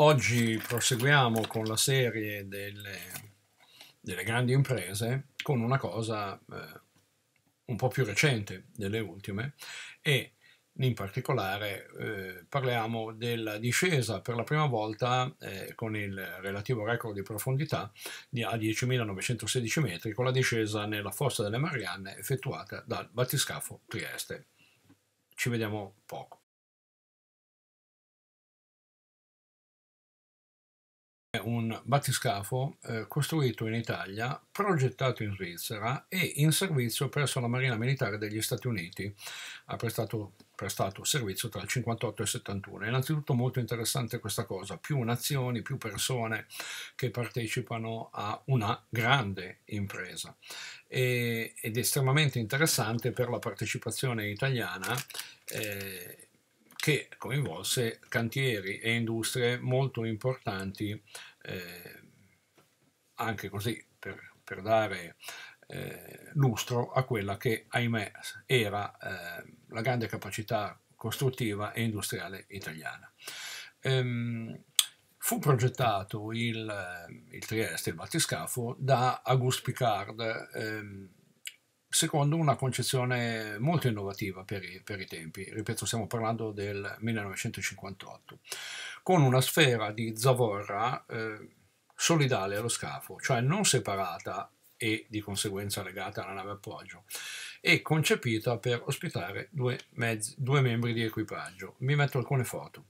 Oggi proseguiamo con la serie delle, delle grandi imprese con una cosa eh, un po' più recente delle ultime e in particolare eh, parliamo della discesa per la prima volta eh, con il relativo record di profondità di, a 10.916 metri con la discesa nella fossa delle Marianne effettuata dal battiscafo Trieste. Ci vediamo poco. un battiscafo eh, costruito in Italia, progettato in Svizzera e in servizio presso la Marina Militare degli Stati Uniti. Ha prestato, prestato servizio tra il 58 e il 71. È innanzitutto molto interessante questa cosa, più nazioni, più persone che partecipano a una grande impresa. E, ed è estremamente interessante per la partecipazione italiana. Eh, che coinvolse cantieri e industrie molto importanti, eh, anche così per, per dare eh, lustro a quella che, ahimè, era eh, la grande capacità costruttiva e industriale italiana. Ehm, fu progettato il, eh, il, Trieste, il battiscafo, da Auguste Picard. Ehm, secondo una concezione molto innovativa per i, per i, tempi, ripeto stiamo parlando del 1958, con una sfera di zavorra eh, solidale allo scafo, cioè non separata e di conseguenza legata alla nave appoggio, e concepita per ospitare due, mezzi, due membri di equipaggio. Vi metto alcune foto.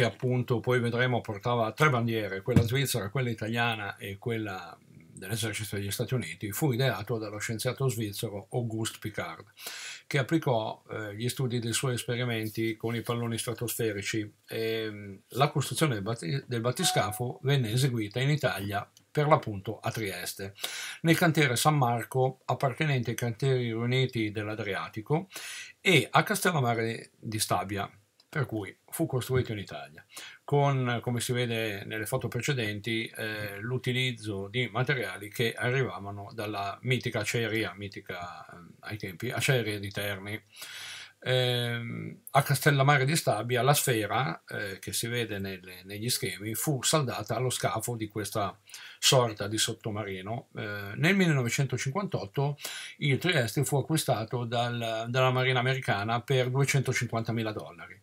che appunto poi vedremo portava tre bandiere, quella svizzera, quella italiana e quella dell'esercito degli Stati Uniti, fu ideato dallo scienziato svizzero Auguste Picard, che applicò eh, gli studi dei suoi esperimenti con i palloni stratosferici. E, la costruzione del, bat- del battiscafo venne eseguita in Italia per l'appunto a Trieste, nel cantiere San Marco appartenente ai cantieri riuniti dell'Adriatico e a Castellammare di Stabia, per cui fu costruito in Italia, con, come si vede nelle foto precedenti, eh, l'utilizzo di materiali che arrivavano dalla mitica aceria, mitica eh, ai tempi, aceria di Terni eh, a Castellammare di Stabia la sfera eh, che si vede nelle, negli schemi fu saldata allo scafo di questa sorta di sottomarino. Eh, nel 1958 il Trieste fu acquistato dal, dalla Marina americana per 250 mila dollari.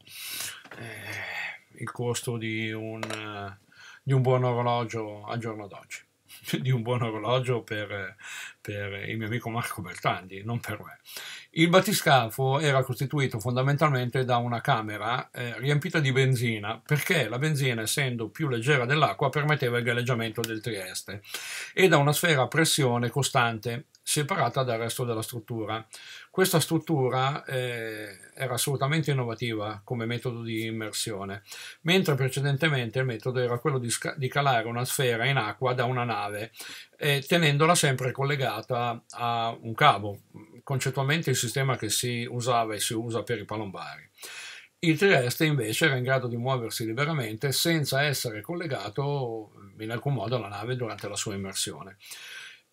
Eh, il costo di un, di un buon orologio al giorno d'oggi di un buon orologio per, per, il mio amico Marco Bertagli, non per me. Il battiscafo era costituito fondamentalmente da una camera eh, riempita di benzina, perché la benzina, essendo più leggera dell'acqua, permetteva il galleggiamento del Trieste, e da una sfera a pressione costante separata dal resto della struttura. Questa struttura eh, era assolutamente innovativa come metodo di immersione, mentre precedentemente il metodo era quello di, di calare una sfera in acqua da una nave, eh, tenendola sempre collegata a un cavo, concettualmente il sistema che si usava e si usa per i palombari. Il Trieste invece era in grado di muoversi liberamente senza essere collegato in alcun modo alla nave durante la sua immersione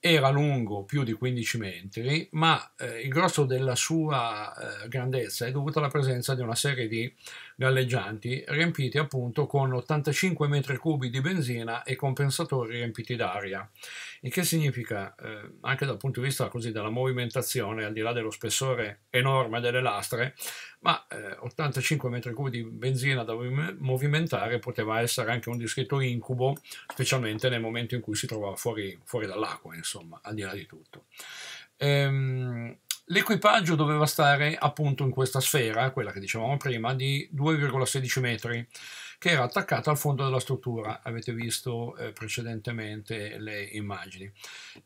era lungo più di 15 metri, ma eh, il grosso della sua eh, grandezza è dovuto alla presenza di una serie di galleggianti riempiti appunto con 85 metri cubi di benzina e compensatori riempiti d'aria, il che significa eh, anche dal punto di vista così della movimentazione, al di là dello spessore enorme delle lastre, ma eh, 85 metri cubi di benzina da movimentare poteva essere anche un discreto incubo, specialmente nel momento in cui si trovava fuori, fuori dall'acqua, insomma, al di là di tutto. Ehm, L'equipaggio doveva stare appunto in questa sfera, quella che dicevamo prima, di 2,16 metri, che era attaccata al fondo della struttura, avete visto eh, precedentemente le immagini.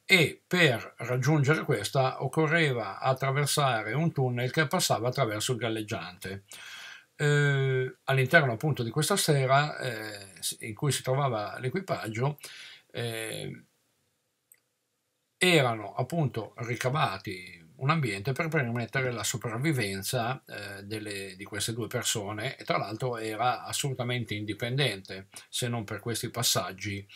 E per raggiungere questa occorreva attraversare un tunnel che passava attraverso il galleggiante. Eh, all'interno appunto di questa sfera eh, in cui si trovava l'equipaggio, eh, erano appunto ricavati un ambiente per permettere la sopravvivenza eh, delle, di queste due persone e tra l'altro era assolutamente indipendente se non per questi passaggi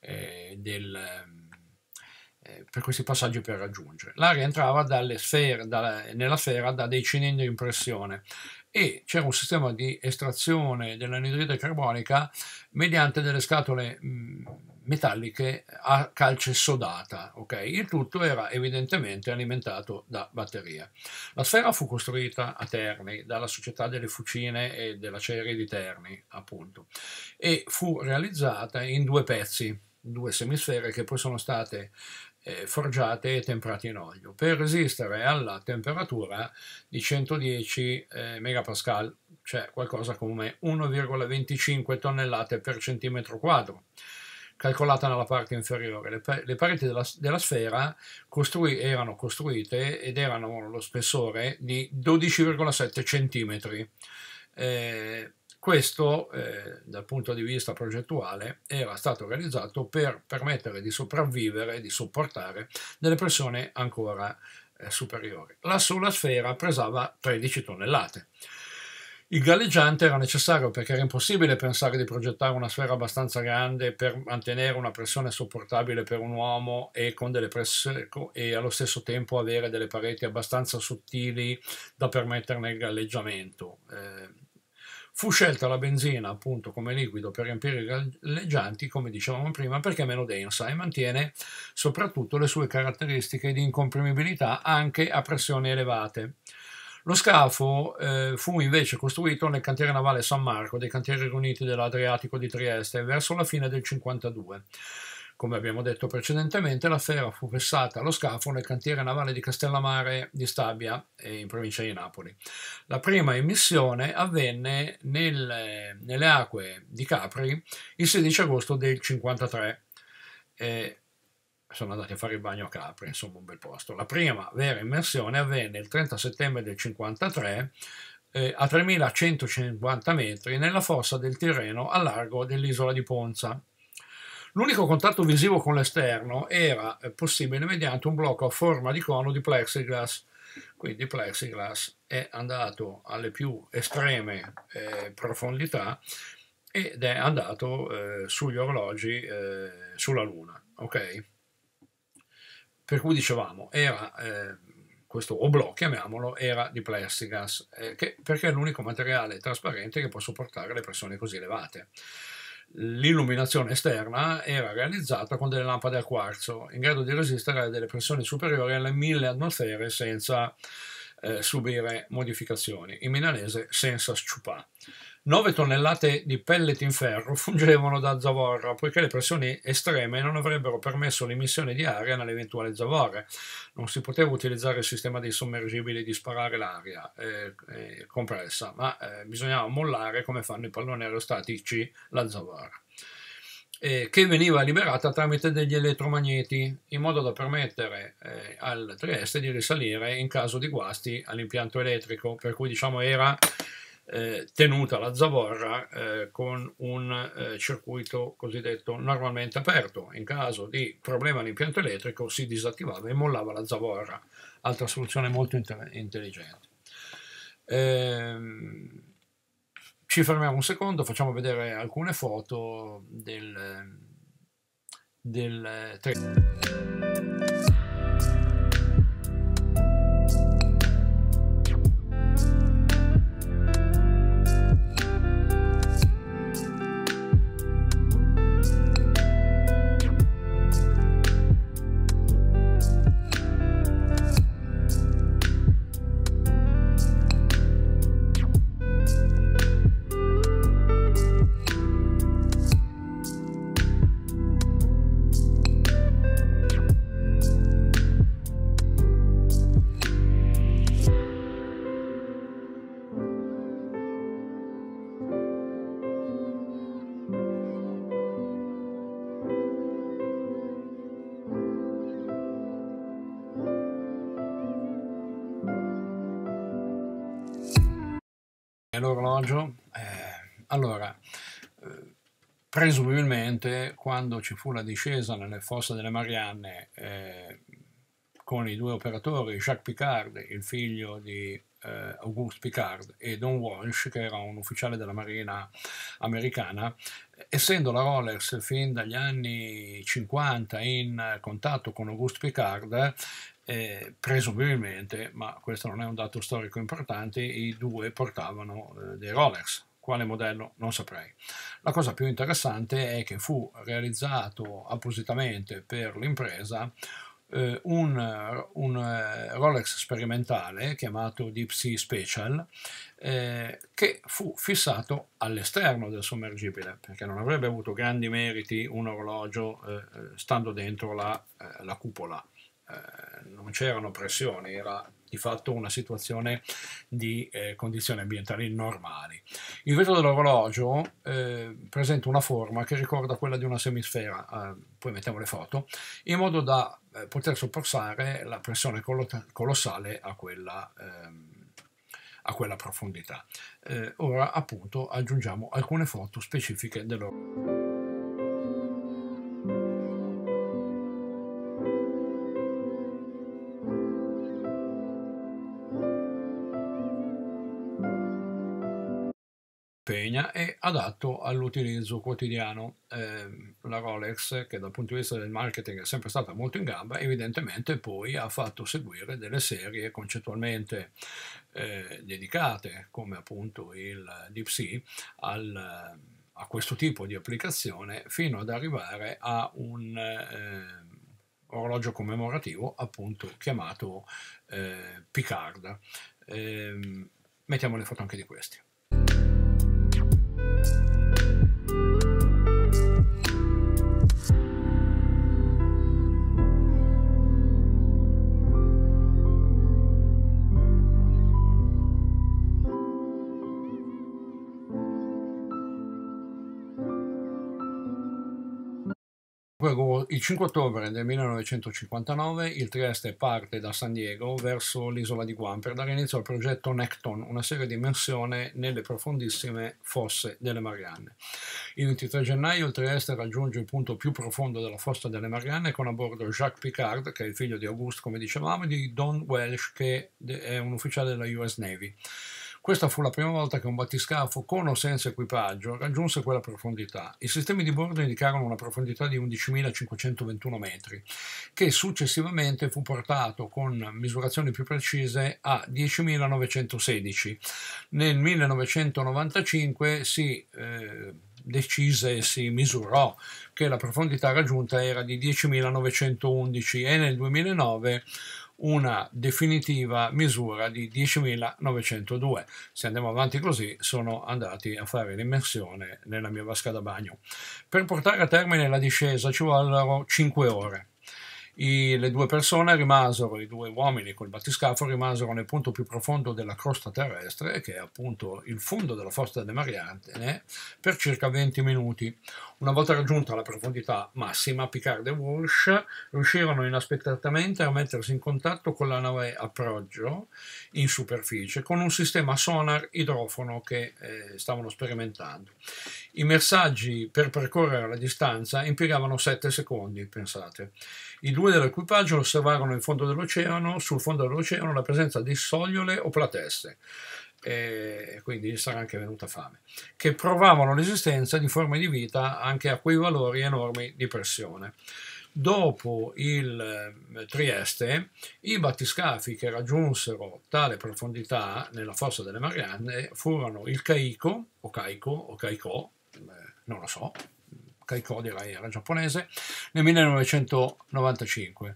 eh, del, eh, eh per questi passaggi per raggiungere. L'aria entrava sfere, da, nella sfera da dei cilindri in pressione e c'era un sistema di estrazione dell'anidride carbonica mediante delle scatole mh, mm, metalliche a calce sodata. Okay? Il tutto era evidentemente alimentato da batteria. La sfera fu costruita a Terni dalla Società delle Fucine e della Ceria di Terni, appunto, e fu realizzata in due pezzi, due semisfere che poi sono state eh, forgiate e temperate in olio per resistere alla temperatura di 110 eh, megapascal, cioè qualcosa come 1,25 tonnellate per centimetro quadro calcolata nella parte inferiore. Le, le pareti della, della sfera costrui, erano costruite ed erano lo spessore di 12,7 cm. Eh, questo, eh, dal punto di vista progettuale, era stato realizzato per permettere di sopravvivere, e di sopportare delle pressioni ancora eh, superiori. La sola sfera pesava 13 tonnellate. Il galleggiante era necessario perché era impossibile pensare di progettare una sfera abbastanza grande per mantenere una pressione sopportabile per un uomo e, e, allo stesso tempo avere delle pareti abbastanza sottili da permetterne il galleggiamento. Eh, fu scelta la benzina appunto come liquido per riempire i galleggianti, come dicevamo prima, perché è meno densa e mantiene soprattutto le sue caratteristiche di incomprimibilità anche a pressioni elevate. Lo scafo eh, fu invece costruito nel cantiere navale San Marco dei Cantieri Riuniti dell'Adriatico di Trieste verso la fine del 52. Come abbiamo detto precedentemente, la ferra fu fessata allo scafo nel cantiere navale di Castellamare di Stabia, eh, in provincia di Napoli. La prima emissione avvenne nel, nelle acque di Capri il 16 agosto del 53. Eh, sono andati a fare il bagno a Capri, insomma un bel posto. La prima vera immersione avvenne il 30 settembre del 1953 eh, a 3150 metri nella fossa del Tirreno a largo dell'isola di Ponza. L'unico contatto visivo con l'esterno era eh, possibile mediante un blocco a forma di cono di plexiglass. Quindi plexiglass è andato alle più estreme eh, profondità ed è andato eh, sugli orologi eh, sulla Luna. Okay? Per cui dicevamo, era, eh, questo oblò, chiamiamolo, era di plastigas, eh, perché è l'unico materiale trasparente che può sopportare le pressioni così elevate. L'illuminazione esterna era realizzata con delle lampade a quarzo, in grado di resistere a delle pressioni superiori alle 1000 atmosfere senza eh, subire modificazioni, in milanese senza sciupà. 9 tonnellate di pellet in ferro fungevano da zavorra, poiché le pressioni estreme non avrebbero permesso l'emissione di aria nell'eventuale zavorra. Non si poteva utilizzare il sistema dei sommergibili di sparare l'aria eh, eh, compressa, ma eh, bisognava mollare come fanno i palloni aerostatici la zavorra eh, che veniva liberata tramite degli elettromagneti, in modo da permettere eh, al Trieste di risalire in caso di guasti all'impianto elettrico, per cui diciamo era eh, tenuta la zavorra eh, con un eh, circuito cosiddetto normalmente aperto. In caso di problema all'impianto elettrico si disattivava e mollava la zavorra, altra soluzione molto intelligente. Ehm, ci fermiamo un secondo, facciamo vedere alcune foto del, del l'orologio? Eh, allora, eh, presumibilmente quando ci fu la discesa nelle fosse delle Marianne eh, con i due operatori, Jacques Picard, il figlio di eh, Auguste Picard, e Don Walsh, che era un ufficiale della Marina americana, essendo la Rolex fin dagli anni 50 in contatto con Auguste Picard, eh, presumibilmente, ma questo non è un dato storico importante, i due portavano eh, dei Rolex. Quale modello? Non saprei. La cosa più interessante è che fu realizzato appositamente per l'impresa eh, un, un eh, Rolex sperimentale chiamato Deep Sea Special eh, che fu fissato all'esterno del sommergibile perché non avrebbe avuto grandi meriti un orologio eh, stando dentro la, la cupola eh, non c'erano pressioni, era di fatto una situazione di eh, condizioni ambientali normali. Il vetro dell'orologio eh, presenta una forma che ricorda quella di una semisfera, eh, poi mettiamo le foto, in modo da eh, poter sopportare la pressione colossale a quella, ehm, a quella profondità. Eh, ora appunto aggiungiamo alcune foto specifiche dell'orologio. è adatto all'utilizzo quotidiano. Eh, la Rolex, che dal punto di vista del marketing è sempre stata molto in gamba, evidentemente poi ha fatto seguire delle serie concettualmente eh, dedicate, come appunto il Deep Sea, al, a questo tipo di applicazione, fino ad arrivare a un... Eh, orologio commemorativo appunto chiamato eh, Picard ehm, mettiamo le foto anche di questi Thank you il 5 ottobre del 1959 il Trieste parte da San Diego verso l'isola di Guam per dare inizio al progetto Necton, una serie di immersione nelle profondissime fosse delle Marianne. Il 23 gennaio il Trieste raggiunge il punto più profondo della fossa delle Marianne con a bordo Jacques Picard, che è il figlio di Auguste, come dicevamo, e di Don Welsh, che è un ufficiale della US Navy. Questa fu la prima volta che un battiscafo con o senza equipaggio raggiunse quella profondità. I sistemi di bordo indicarono una profondità di 11.521 metri, che successivamente fu portato con misurazioni più precise a 10.916. Nel 1995 si eh, decise e si misurò che la profondità raggiunta era di 10.911 e nel 2009 una definitiva misura di 10.902. Se andiamo avanti così, sono andati a fare l'immersione nella mia vasca da bagno. Per portare a termine la discesa ci vollero 5 ore. I, le due persone rimasero, i due uomini col battiscafo rimasero nel punto più profondo della crosta terrestre, che è appunto il fondo della fossa delle Marianne, per circa 20 minuti. Una volta raggiunta la profondità massima, Picard e Walsh riuscirono inaspettatamente a mettersi in contatto con la nave approggio in superficie con un sistema sonar idrofono che eh, stavano sperimentando. I messaggi per percorrere la distanza impiegavano 7 secondi, pensate. I due dell'equipaggio osservarono fondo sul fondo dell'oceano la presenza di sogliole o platesse e quindi gli sarà anche venuta fame, che provavano l'esistenza di forme di vita anche a quei valori enormi di pressione. Dopo il eh, Trieste, i battiscafi che raggiunsero tale profondità nella fossa delle Marianne furono il Caico, o Caico, o Caico, eh, non lo so, Caico direi era giapponese, nel 1995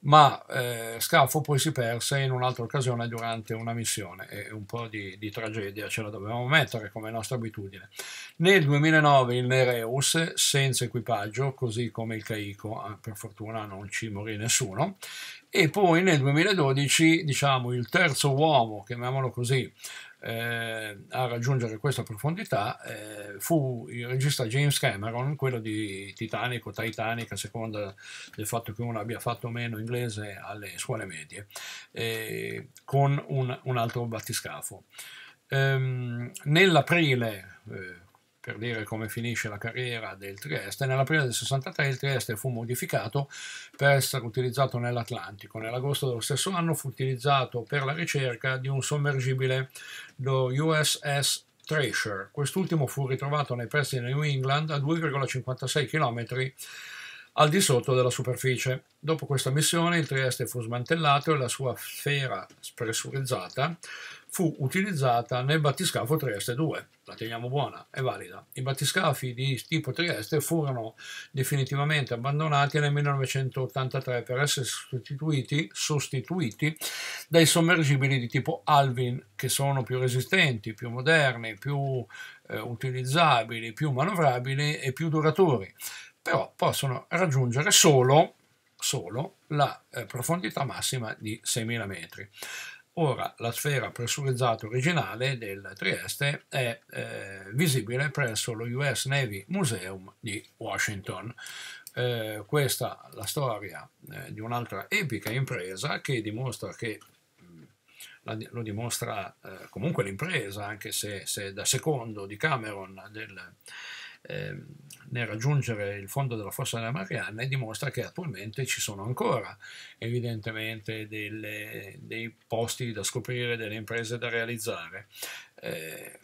ma eh, Scafo poi si perse in un'altra occasione durante una missione e un po' di, di, tragedia ce la dovevamo mettere come nostra abitudine. Nel 2009 il Nereus, senza equipaggio, così come il Caico, ah, per fortuna non ci morì nessuno, e poi nel 2012 diciamo il terzo uomo, chiamiamolo così, eh, a raggiungere questa profondità eh, fu il regista James Cameron, quello di Titanic o Titanic, a seconda del fatto che uno abbia fatto meno inglese alle scuole medie, eh, con un, un, altro battiscafo. Ehm, nell'aprile eh, per dire come finisce la carriera del Trieste, nell'aprile del 63 il Trieste fu modificato per essere utilizzato nell'Atlantico. Nell'agosto dello stesso anno fu utilizzato per la ricerca di un sommergibile, lo USS Treasure. Quest'ultimo fu ritrovato nei pressi di New England a 2,56 km al di sotto della superficie. Dopo questa missione il Trieste fu smantellato e la sua sfera spressurizzata fu utilizzata nel battiscafo Trieste 2. La teniamo buona, e valida. I battiscafi di tipo Trieste furono definitivamente abbandonati nel 1983 per essere sostituiti, sostituiti dai sommergibili di tipo Alvin, che sono più resistenti, più moderni, più eh, utilizzabili, più manovrabili e più duraturi però possono raggiungere solo, solo la eh, profondità massima di 6.000 metri. Ora la sfera pressurizzata originale del Trieste è eh, visibile presso lo US Navy Museum di Washington. Eh, questa è la storia eh, di un'altra epica impresa che dimostra che mm, lo dimostra eh, comunque l'impresa, anche se, se da secondo di Cameron del, eh, nel raggiungere il fondo della fossa delle Marianne dimostra che attualmente ci sono ancora evidentemente delle, dei posti da scoprire, delle imprese da realizzare. Eh,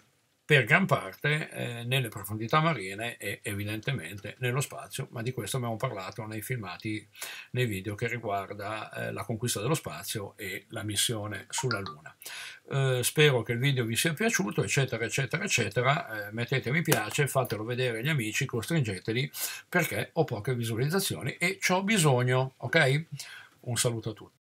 per gran parte eh, nelle profondità marine e evidentemente nello spazio, ma di questo abbiamo parlato nei filmati, nei video che riguarda eh, la conquista dello spazio e la missione sulla Luna. Eh, spero che il video vi sia piaciuto, eccetera, eccetera, eccetera. Eh, mettete mi piace, fatelo vedere agli amici, costringeteli perché ho poche visualizzazioni e ho bisogno, ok? Un saluto a tutti.